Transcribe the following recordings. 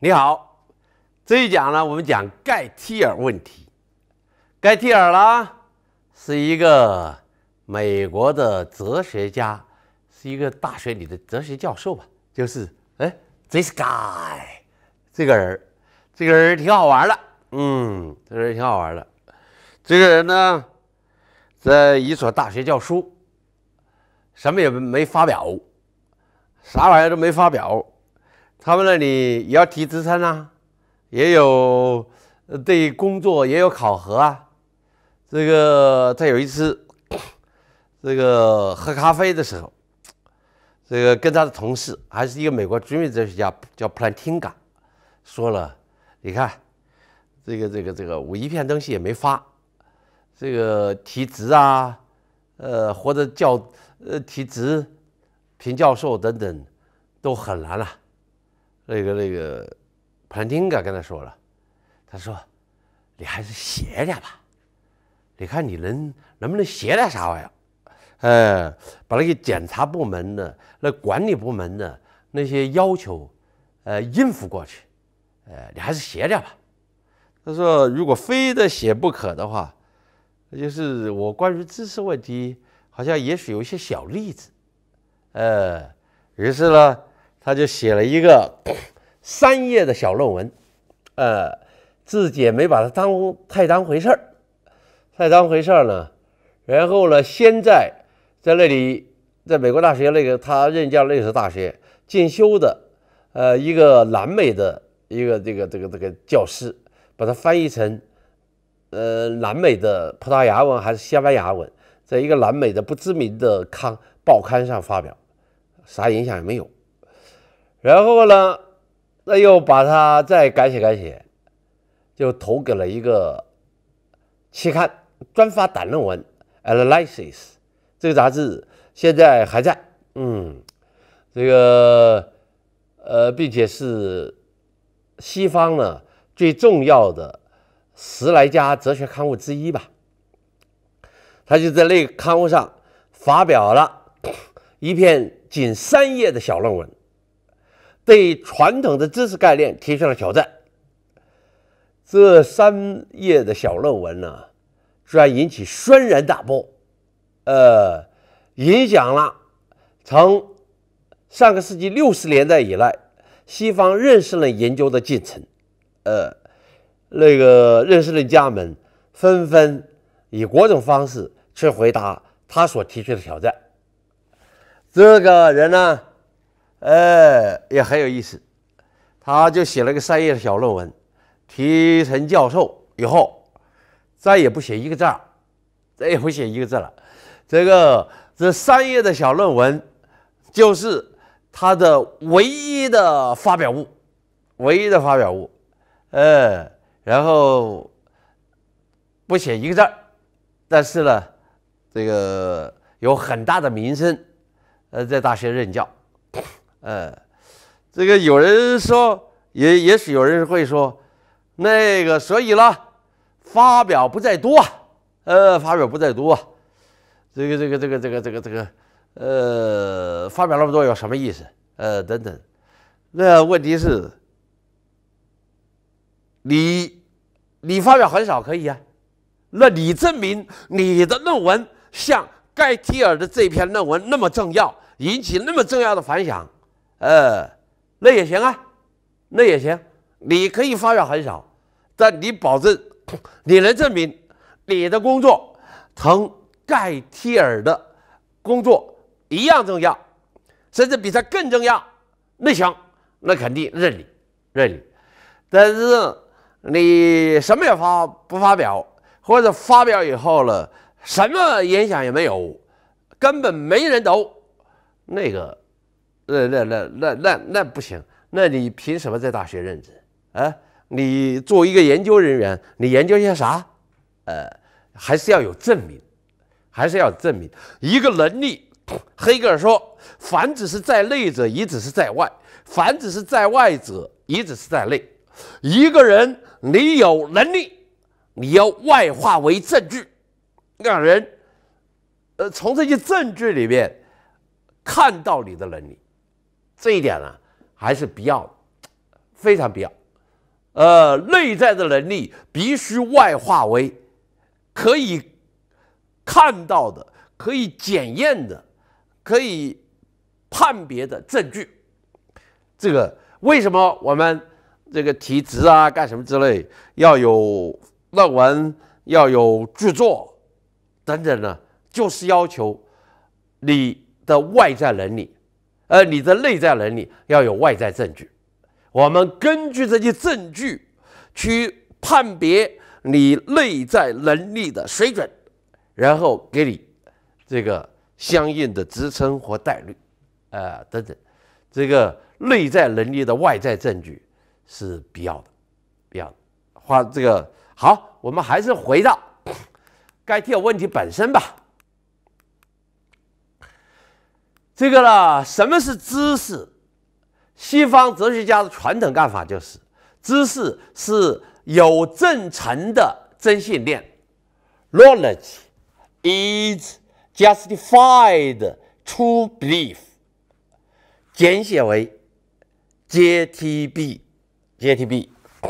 你好，这一讲呢，我们讲盖蒂尔问题。盖蒂尔啦，是一个美国的哲学家，是一个大学里的哲学教授吧？就是哎，this guy，这个人，这个人挺好玩的，嗯，这个人挺好玩的。这个人呢，在一所大学教书，什么也没发表，啥玩意都没发表。他们那里也要提职称啊，也有对工作也有考核啊。这个在有一次 这个喝咖啡的时候，这个跟他的同事还是一个美国著名哲学家叫普兰汀格，说了：“你看，这个这个这个，我一片东西也没发，这个提职啊，呃，或者教呃提职评教授等等，都很难了。”那个那个，普兰丁格跟他说了，他说：“你还是写点吧，你看你能能不能写点啥玩意儿？呃，把那个检查部门的、那管理部门的那些要求，呃，应付过去。呃，你还是写点吧。他说，如果非得写不可的话，那就是我关于知识问题，好像也许有一些小例子。呃，于是呢。”他就写了一个三页的小论文，呃，自己也没把它当太当回事儿，太当回事儿呢。然后呢，先在在那里，在美国大学那个他任教那所大学进修的，呃，一个南美的一个这个这个这个教师，把它翻译成呃南美的葡萄牙文还是西班牙文，在一个南美的不知名的刊报刊上发表，啥影响也没有。然后呢，那又把它再改写改写，就投给了一个期刊，专发短论文《Analysis》这个杂志现在还在，嗯，这个呃，并且是西方呢最重要的十来家哲学刊物之一吧。他就在那个刊物上发表了一篇仅三页的小论文。对传统的知识概念提出了挑战。这三页的小论文呢，虽然引起轩然大波，呃，影响了从上个世纪六十年代以来西方认识论研究的进程。呃，那个认识论家们纷纷以各种方式去回答他所提出的挑战。这个人呢？呃，也很有意思，他就写了个三页的小论文，提成教授以后，再也不写一个字儿，再也不写一个字了。这个这三页的小论文，就是他的唯一的发表物，唯一的发表物。呃，然后不写一个字儿，但是呢，这个有很大的名声，呃，在大学任教。呃，这个有人说，也也许有人会说，那个所以啦，发表不在多，呃，发表不在多，这个这个这个这个这个这个，呃，发表那么多有什么意思？呃，等等，那问题是，你你发表很少可以啊，那你证明你的论文像盖蒂尔的这篇论文那么重要，引起那么重要的反响？呃，那也行啊，那也行，你可以发表很少，但你保证你能证明你的工作同盖提尔的工作一样重要，甚至比他更重要，那行，那肯定认你，认你。但是你什么也发不发表，或者发表以后了什么影响也没有，根本没人读，那个。那那那那那那不行！那你凭什么在大学任职啊？你作为一个研究人员，你研究些啥？呃，还是要有证明，还是要证明一个能力。黑格尔说：“凡只是在内者，也只是在外；凡只是在外者，也只是在内。”一个人，你有能力，你要外化为证据，让人，呃，从这些证据里面看到你的能力。这一点呢，还是比较非常必要。呃，内在的能力必须外化为可以看到的、可以检验的、可以判别的证据。这个为什么我们这个提职啊、干什么之类要有论文、要有著作等等呢？就是要求你的外在能力。呃，你的内在能力要有外在证据，我们根据这些证据去判别你内在能力的水准，然后给你这个相应的职称或待遇，啊等等，这个内在能力的外在证据是必要的，必要的。话这个好，我们还是回到该提的问题本身吧。这个呢？什么是知识？西方哲学家的传统看法就是，知识是有正成的真信念 （knowledge is justified true belief），简写为 J T B。J T B。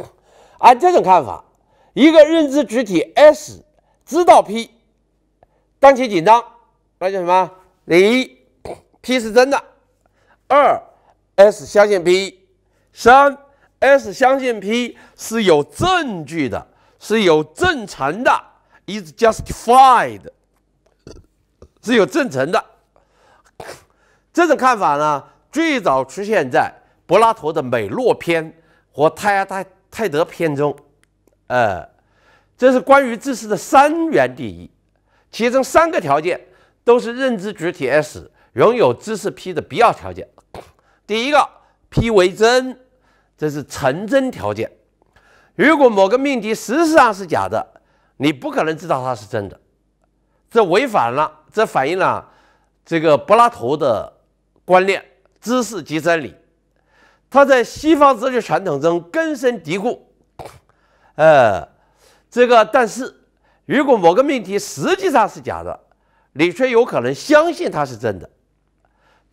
按这种看法，一个认知主体 S 知道 P，当前紧张，那叫什么？你 P 是真的。二，S 相信 P。三，S 相信 P 是有证据的，是有证成的，is justified，是有证成的。这种看法呢，最早出现在柏拉图的《美洛篇》和《泰泰泰德篇》中。呃，这是关于知识的三元定义，其中三个条件都是认知主体 S。拥有知识 P 的必要条件，第一个 P 为真，这是成真条件。如果某个命题实际上是假的，你不可能知道它是真的，这违反了，这反映了这个柏拉图的观念：知识即真理。他在西方哲学传统中根深蒂固。呃，这个但是，如果某个命题实际上是假的，你却有可能相信它是真的。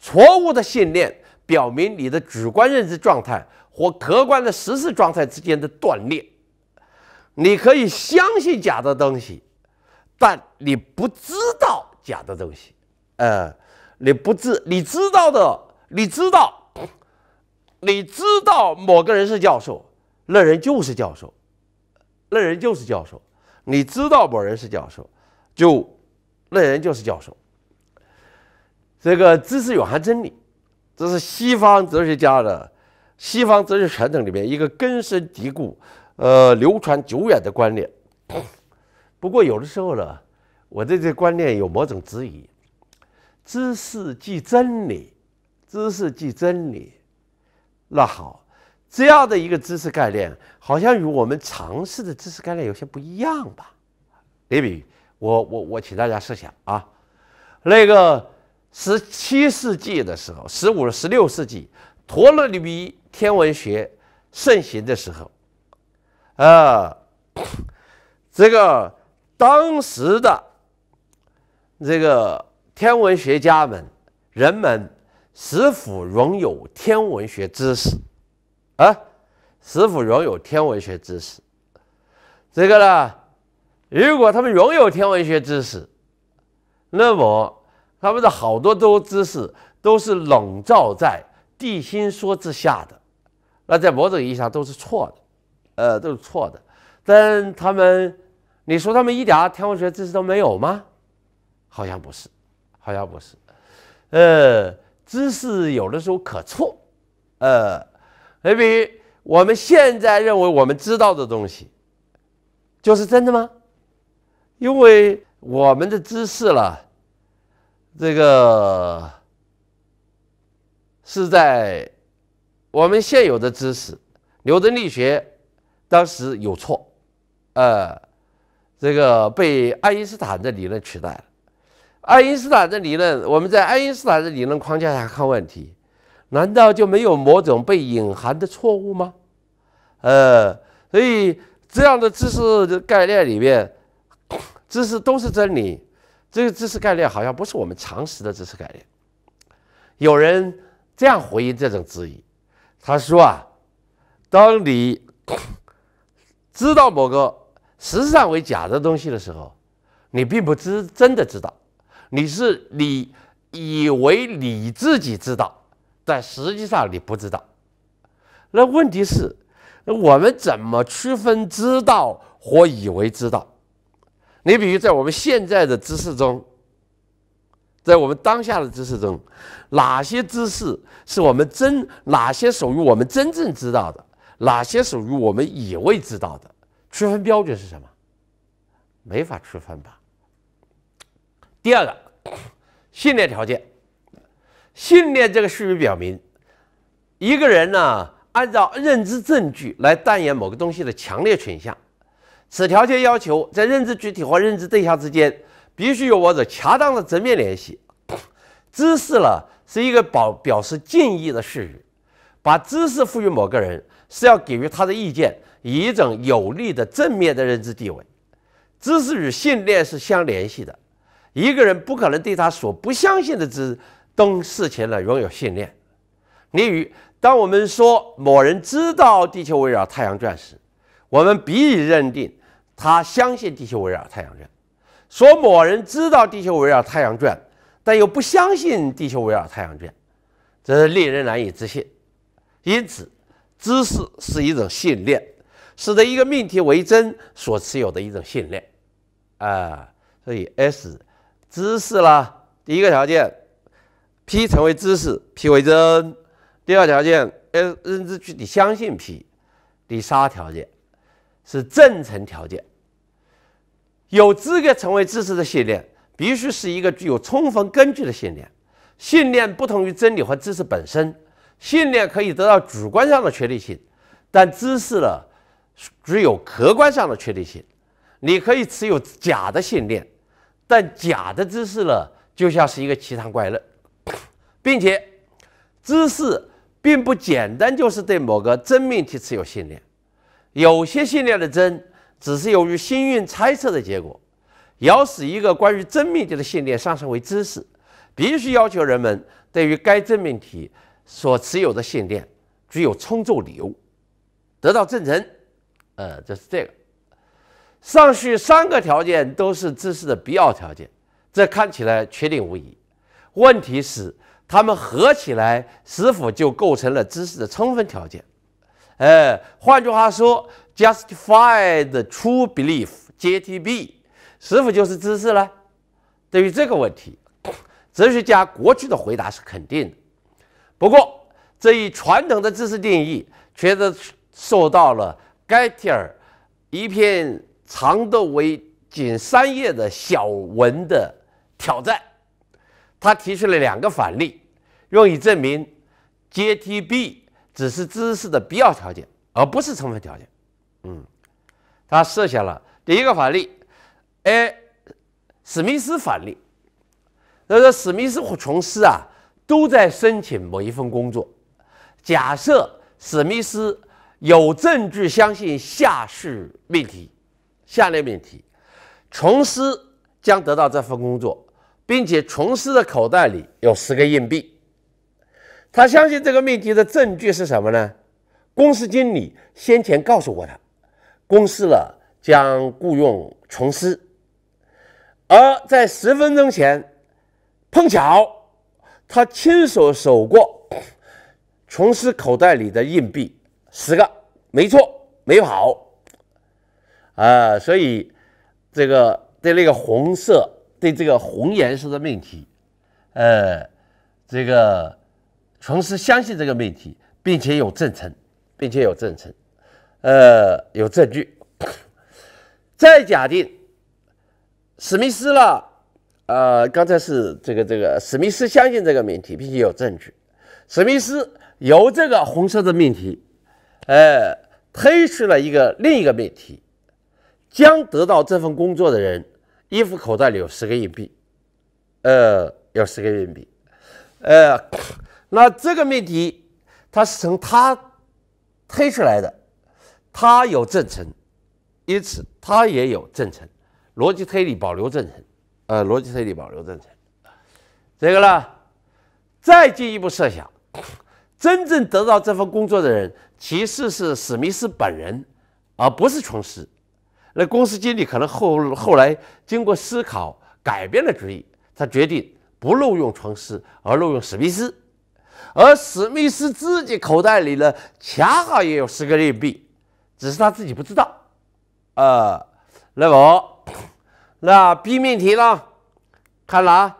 错误的信念表明你的主观认知状态和客观的实事状态之间的断裂。你可以相信假的东西，但你不知道假的东西。呃，你不知你知道的，你知道，你知道某个人是教授，那人就是教授，那人就是教授。你知道某人是教授，就那人就是教授。这个知识永恒真理，这是西方哲学家的西方哲学传统里面一个根深蒂固、呃流传久远的观念。不过，有的时候呢，我对这观念有某种质疑：知识即真理，知识即真理。那好，这样的一个知识概念，好像与我们常识的知识概念有些不一样吧？你比我我我请大家设想啊，那个。十七世纪的时候，十五、十六世纪，陀勒密天文学盛行的时候，呃，这个当时的这个天文学家们，人们是否拥有天文学知识？啊，是否拥有天文学知识？这个呢，如果他们拥有天文学知识，那么。他们的好多都知识都是笼罩在地心说之下的，那在某种意义上都是错的，呃，都是错的。但他们，你说他们一点天文学知识都没有吗？好像不是，好像不是。呃，知识有的时候可错，呃，还比如我们现在认为我们知道的东西，就是真的吗？因为我们的知识了。这个是在我们现有的知识，牛顿力学当时有错，呃，这个被爱因斯坦的理论取代了。爱因斯坦的理论，我们在爱因斯坦的理论框架下看问题，难道就没有某种被隐含的错误吗？呃，所以这样的知识概念里面，知识都是真理。这个知识概念好像不是我们常识的知识概念。有人这样回应这种质疑，他说：“啊，当你 知道某个实际上为假的东西的时候，你并不知真的知道，你是你以为你自己知道，但实际上你不知道。那问题是，我们怎么区分知道和以为知道？”你比如在我们现在的知识中，在我们当下的知识中，哪些知识是我们真？哪些属于我们真正知道的？哪些属于我们以为知道的？区分标准是什么？没法区分吧？第二个，信念条件。信念这个术语表明，一个人呢，按照认知证据来扮演某个东西的强烈倾向。此条件要求，在认知具体和认知对象之间，必须有某种恰当的正面联系。知识呢是一个表表示敬意的术语，把知识赋予某个人，是要给予他的意见以一种有力的正面的认知地位。知识与信念是相联系的，一个人不可能对他所不相信的知识等事情呢拥有信念。例如，当我们说某人知道地球围绕太阳转时，我们必以认定。他相信地球围绕太阳转，说某人知道地球围绕太阳转，但又不相信地球围绕太阳转，这是令人难以置信。因此，知识是一种信念，使得一个命题为真所持有的一种信念。啊，所以 S 知识啦。第一个条件 P 成为知识，P 为真。第二条件 S 认知具体相信 P。第三条件是正成条件。有资格成为知识的信念，必须是一个具有充分根据的信念。信念不同于真理和知识本身，信念可以得到主观上的确定性，但知识呢，只有客观上的确定性。你可以持有假的信念，但假的知识呢，就像是一个奇谈怪论，并且知识并不简单，就是对某个真命题持有信念。有些信念的真。只是由于幸运猜测的结果，要使一个关于真命题的信念上升为知识，必须要求人们对于该真命题所持有的信念具有充足理由，得到证成。呃，这是这个。上述三个条件都是知识的必要条件，这看起来确定无疑。问题是，它们合起来是否就构成了知识的充分条件？哎，换句话说。j u s t i f i e d true belief（JTB） 是否就是知识呢？对于这个问题，哲学家过去的回答是肯定的。不过，这一传统的知识定义却受到了盖提尔一篇长度为仅三页的小文的挑战。他提出了两个反例，用以证明 JTB 只是知识的必要条件，而不是充分条件。嗯，他设下了第一个反例，A，史密斯反例。他说史密斯和琼斯啊都在申请某一份工作。假设史密斯有证据相信下述命题，下列命题，琼斯将得到这份工作，并且琼斯的口袋里有十个硬币。他相信这个命题的证据是什么呢？公司经理先前告诉过他。公示了将雇佣琼斯，而在十分钟前，碰巧他亲手守过琼斯口袋里的硬币，十个，没错，没跑。啊，所以这个对那个红色，对这个红颜色的命题，呃，这个琼斯相信这个命题，并且有证成，并且有证成。呃，有证据。再 假定史密斯了，呃，刚才是这个这个史密斯相信这个命题，并且有证据。史密斯由这个红色的命题，呃，推出了一个另一个命题：将得到这份工作的人衣服口袋里有十个硬币。呃，有十个硬币。呃，那这个命题它是从他推出来的。他有正成，因此他也有正成，逻辑推理保留正成，呃，逻辑推理保留正成。这个呢，再进一步设想，真正得到这份工作的人其实是史密斯本人，而不是琼斯。那公司经理可能后后来经过思考改变了主意，他决定不录用琼斯，而录用史密斯。而史密斯自己口袋里呢，恰好也有十个硬币。只是他自己不知道，啊，那么 那 B 命题呢？看了，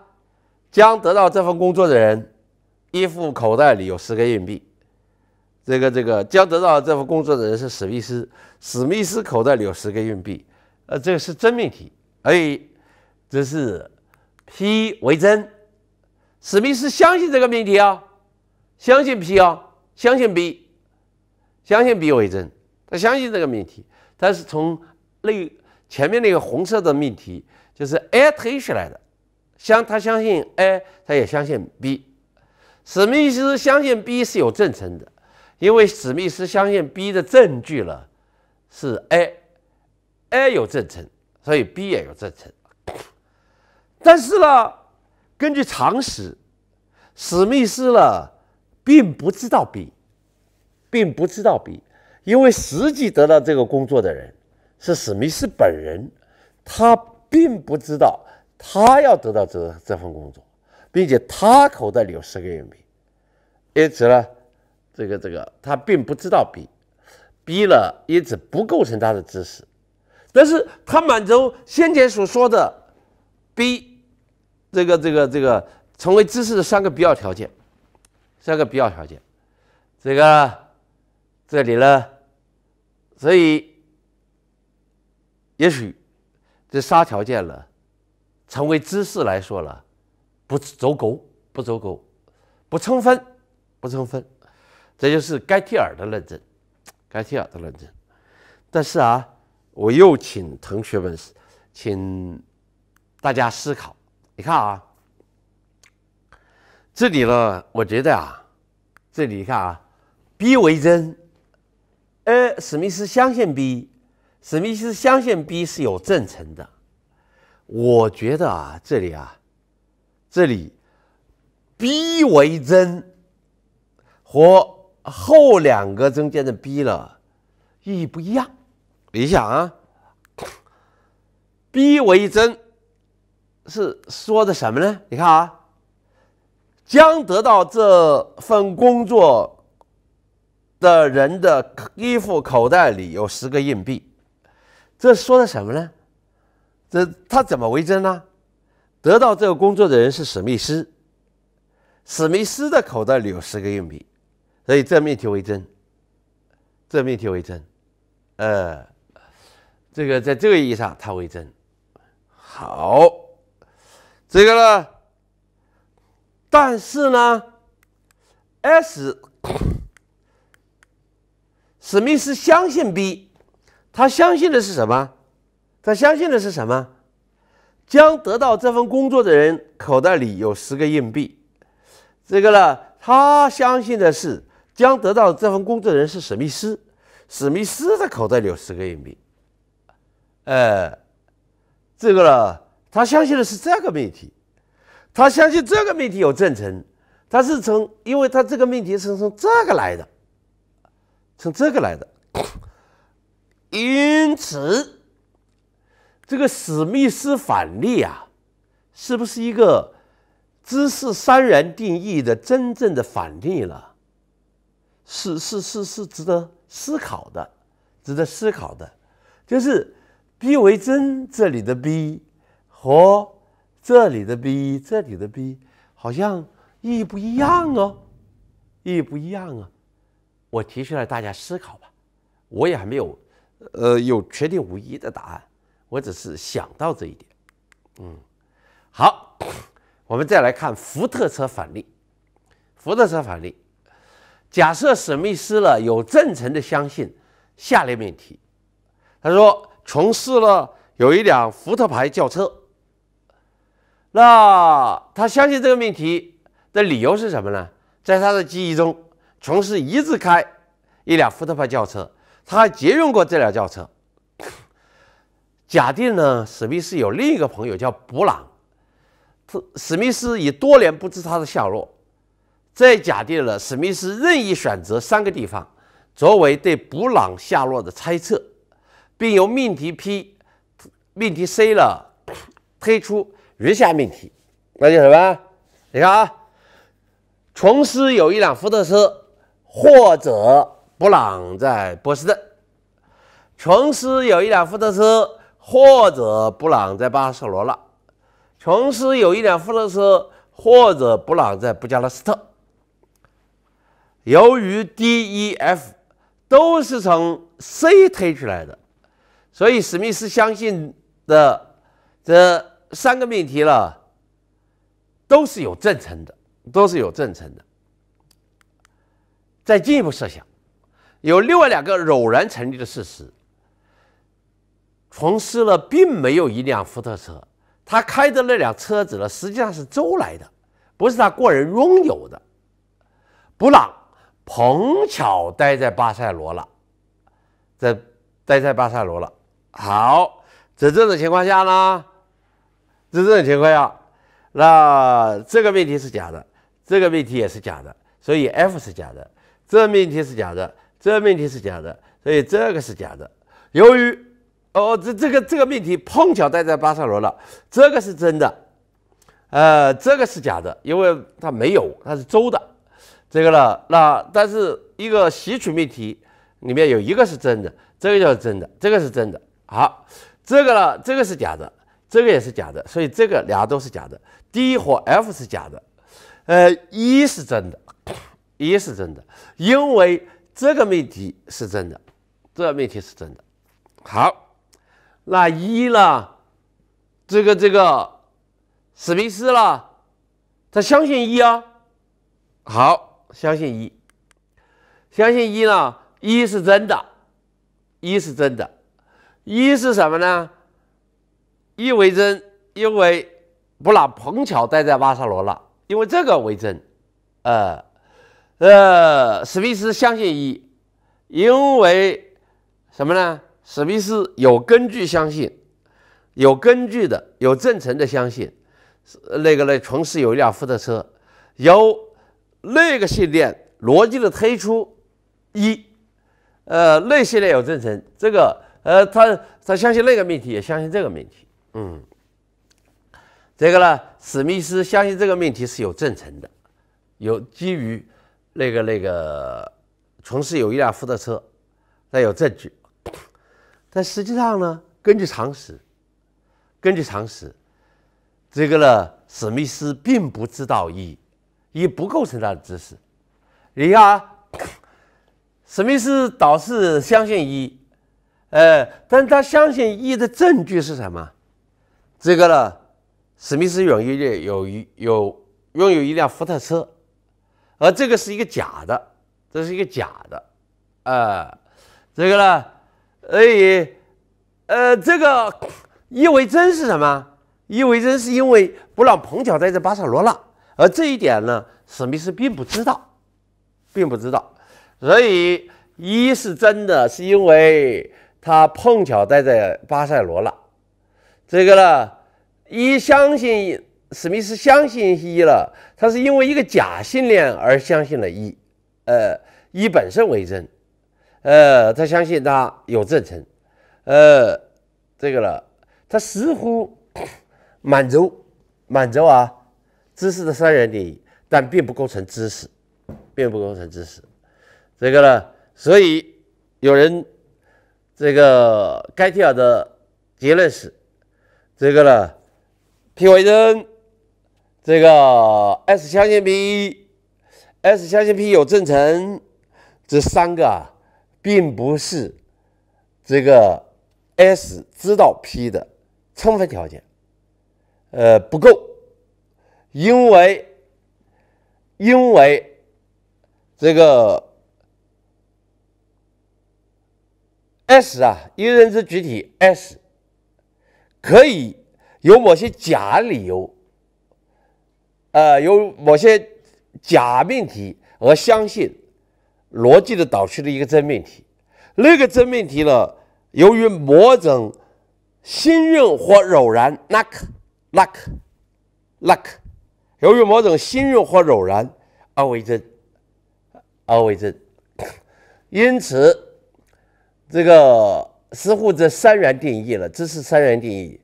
将得到这份工作的人衣服口袋里有十个硬币。这个这个将得到这份工作的人是史密斯，史密斯口袋里有十个硬币。呃，这个是真命题 A，这是 P 为真。史密斯相信这个命题啊，相信 P 啊，相信 B，相信 B 为真。他相信这个命题，他是从那前面那个红色的命题就是 A 推出来的，相他相信 A，他也相信 B。史密斯相信 B 是有证成的，因为史密斯相信 B 的证据了是 A，A 有证成，所以 B 也有证成。但是呢，根据常识，史密斯呢并不知道 B，并不知道 B。因为实际得到这个工作的人是史密斯本人，他并不知道他要得到这这份工作，并且他口袋里有十个硬币，因此呢，这个这个他并不知道 B，B 了因此不构成他的知识，但是他满足先前所说的 B，这个这个这个成为知识的三个必要条件，三个必要条件，这个。这里呢，所以也许这仨条件呢，成为知识来说了，不足够，不足够，不充分，不充分，这就是盖提尔的论证，盖提尔的论证。但是啊，我又请同学们，请大家思考，你看啊，这里呢，我觉得啊，这里你看啊，B 为真。呃，史密斯相信 B，史密斯相信 B 是有正成的。我觉得啊，这里啊，这里 B 为真和后两个中间的 B 了意义不一样。你想啊，B 为真是说的什么呢？你看啊，将得到这份工作。的人的衣服口袋里有十个硬币，这说的什么呢？这他怎么为真呢？得到这个工作的人是史密斯，史密斯的口袋里有十个硬币，所以这命题为真。这命题为真，呃，这个在这个意义上它为真。好，这个呢，但是呢，S。史密斯相信 B，他相信的是什么？他相信的是什么？将得到这份工作的人口袋里有十个硬币。这个呢，他相信的是将得到这份工作的人是史密斯，史密斯的口袋里有十个硬币。呃，这个呢，他相信的是这个命题，他相信这个命题有证成，他是从，因为他这个命题是从这个来的。从这个来的，因此这个史密斯反例啊，是不是一个知识三元定义的真正的反例了？是是是是值得思考的，值得思考的，就是 b 为真这里的 b 和这里的 b 这里的 b 好像意义不一样哦，意义不一样啊。我提出来大家思考吧，我也还没有，呃，有确定无疑的答案，我只是想到这一点。嗯，好，我们再来看福特车反例。福特车反例，假设史密斯呢有真诚的相信下列命题，他说从事了有一辆福特牌轿车。那他相信这个命题的理由是什么呢？在他的记忆中。琼斯一直开一辆福特牌轿车，他还借用过这辆轿车。假定呢，史密斯有另一个朋友叫布朗，史史密斯已多年不知他的下落。再假定了史密斯任意选择三个地方作为对布朗下落的猜测，并由命题 P、命题 C 了推出如下命题，那叫什么？你看啊，琼斯有一辆福特车。或者布朗在波士顿，琼斯有一辆福特车；或者布朗在巴塞罗那，琼斯有一辆福特车；或者布朗在布加勒斯特。由于 D、E、F 都是从 C 推出来的，所以史密斯相信的这三个命题了，都是有证程的，都是有证程的。再进一步设想，有另外两个偶然成立的事实：，琼斯呢并没有一辆福特车，他开的那辆车子呢实际上是租来的，不是他个人拥有的。布朗碰巧待在巴塞罗那，在待在巴塞罗那。好，在这种情况下呢，在这种情况下，那这个问题是假的，这个问题也是假的，所以 F 是假的。这命题是假的，这命题是假的，所以这个是假的。由于哦，这这个这个命题碰巧待在巴塞罗那，这个是真的，呃，这个是假的，因为它没有，它是周的。这个呢，那但是一个吸取命题里面有一个是真的，这个就是真的，这个是真的。好，这个呢，这个是假的，这个也是假的，所以这个俩都是假的，D 和 F 是假的，呃，一是真的。一是真的，因为这个命题是真的，这个命题是真的。好，那一呢？这个这个史密斯了，他相信一啊。好，相信一，相信一呢？一是真的，一是真的，一是什么呢？一为真，因为布朗碰巧待在巴塞罗那，因为这个为真，呃。呃，史密斯相信一，因为什么呢？史密斯有根据相信，有根据的、有正成的相信，那个呢，同时有一辆福特车，由那个系列逻辑的推出一，呃，那系列有正成，这个呃，他他相信那个命题，也相信这个命题，嗯，这个呢，史密斯相信这个命题是有正成的，有基于。那个那个，琼斯有一辆福特车，那有证据。但实际上呢，根据常识，根据常识，这个呢，史密斯并不知道一，一不构成他的知识。你看，史密斯倒是相信一，呃，但他相信一的证据是什么？这个呢，史密斯有一辆有有拥有一辆福特车。而这个是一个假的，这是一个假的，啊，这个呢，所以，呃，这个意为真是什么？意为真是因为布朗碰巧待在巴塞罗那，而这一点呢，史密斯并不知道，并不知道。所以，一是真的是因为他碰巧待在巴塞罗那，这个呢，一相信。史密斯相信一了，他是因为一个假信念而相信了一，呃，一本身为真，呃，他相信他有真称，呃，这个了，他似乎 满足满足啊知识的三元定义，但并不构成知识，并不构成知识，这个呢，所以有人这个盖提尔的结论是，这个呢，皮维登。这个 s 相信 p，s 相信 p 有证成，这三个啊，并不是这个 s 知道 p 的充分条件，呃，不够，因为因为这个 s 啊，一认知主体 s 可以有某些假理由。呃，由某些假命题而相信逻辑的导出的一个真命题，那个真命题呢，由于某种幸运或偶然 （luck，luck，luck），由于某种幸运或偶然而为真，而为真。因此，这个似乎这三元定义了知识三元定义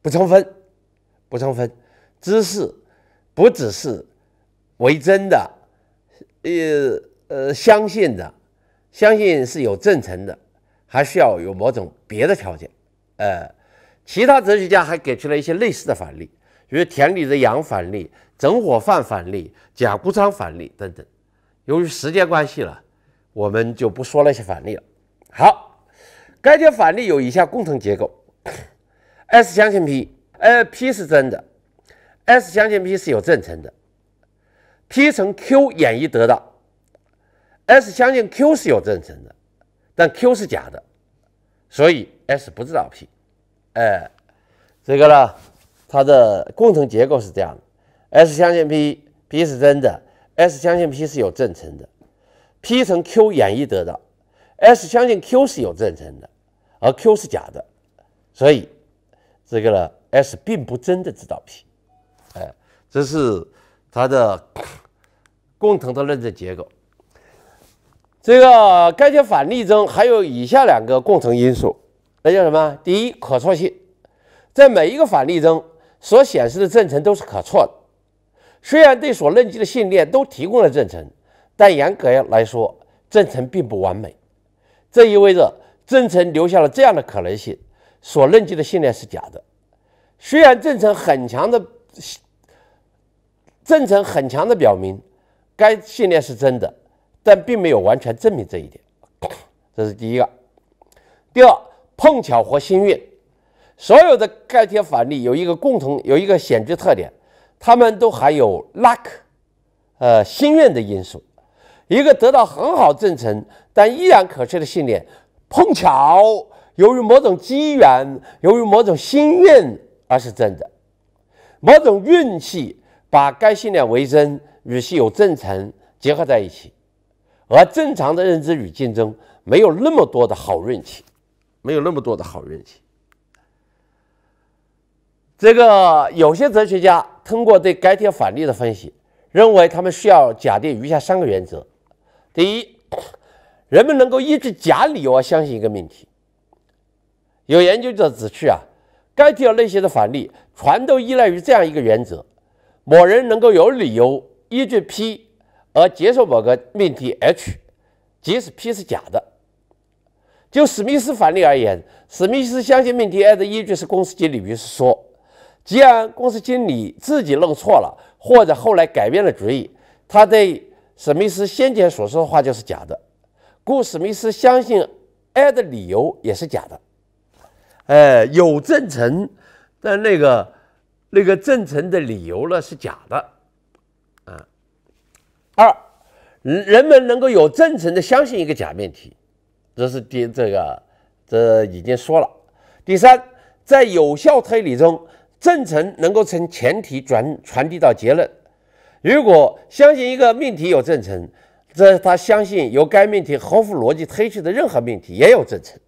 不充分，不充分，知识。不只是为真的，呃呃，相信的，相信是有证成的，还需要有某种别的条件，呃，其他哲学家还给出了一些类似的反例，比如田里的羊反例、整伙饭反例、假谷仓反例等等。由于时间关系了，我们就不说那些反例了。好，该些反例有以下共同结构：S 相信 P，呃 P 是真的。S 相信 P 是有正成的，P 乘 Q 演绎得到 S 相信 Q 是有正成的，但 Q 是假的，所以 S 不知道 P。哎，这个呢，它的共同结构是这样的：S 相信 P，P 是真的；S 相信 P 是有正成的，P 乘 Q 演绎得到 S 相信 Q 是有正成的，而 Q 是假的，所以这个呢，S 并不真的知道 P。哎，这是它的共同的论证结构。这个该些反例中还有以下两个共同因素，那叫什么？第一，可错性。在每一个反例中所显示的证程都是可错的。虽然对所论及的信念都提供了证程，但严格来说，证程并不完美。这意味着证程留下了这样的可能性：所论及的信念是假的。虽然证程很强的。证成很强的表明，该信念是真的，但并没有完全证明这一点。这是第一个。第二，碰巧和幸运。所有的盖天反例有一个共同有一个显著特点，他们都含有 luck，呃，幸运的因素。一个得到很好证成但依然可缺的信念，碰巧由于某种机缘，由于某种幸运，而是真的。某种运气把该信念为真与其有正成结合在一起，而正常的认知语境中没有那么多的好运气，没有那么多的好运气。这个有些哲学家通过对该条反例的分析，认为他们需要假定余下三个原则：第一，人们能够依据假理由而相信一个命题。有研究者指出啊。该条类型的反例全都依赖于这样一个原则：某人能够有理由依据 P 而接受某个命题 H，即使 P 是假的。就史密斯反例而言，史密斯相信命题 I 的依据是公司经理于是说：，既然公司经理自己弄错了，或者后来改变了主意，他对史密斯先前所说的话就是假的，故史密斯相信 I 的理由也是假的。哎，有证成，但那个那个证成的理由呢是假的，啊。二，人们能够有证成的相信一个假命题，这是第这个这已经说了。第三，在有效推理中，证成能够从前提转传递到结论。如果相信一个命题有证成，这他相信由该命题合乎逻辑推出的任何命题也有证成，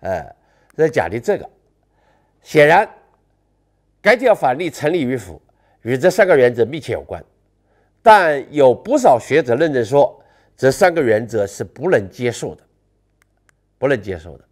哎。在讲的这个，显然，该条法律成立与否与这三个原则密切有关，但有不少学者论证说，这三个原则是不能接受的，不能接受的。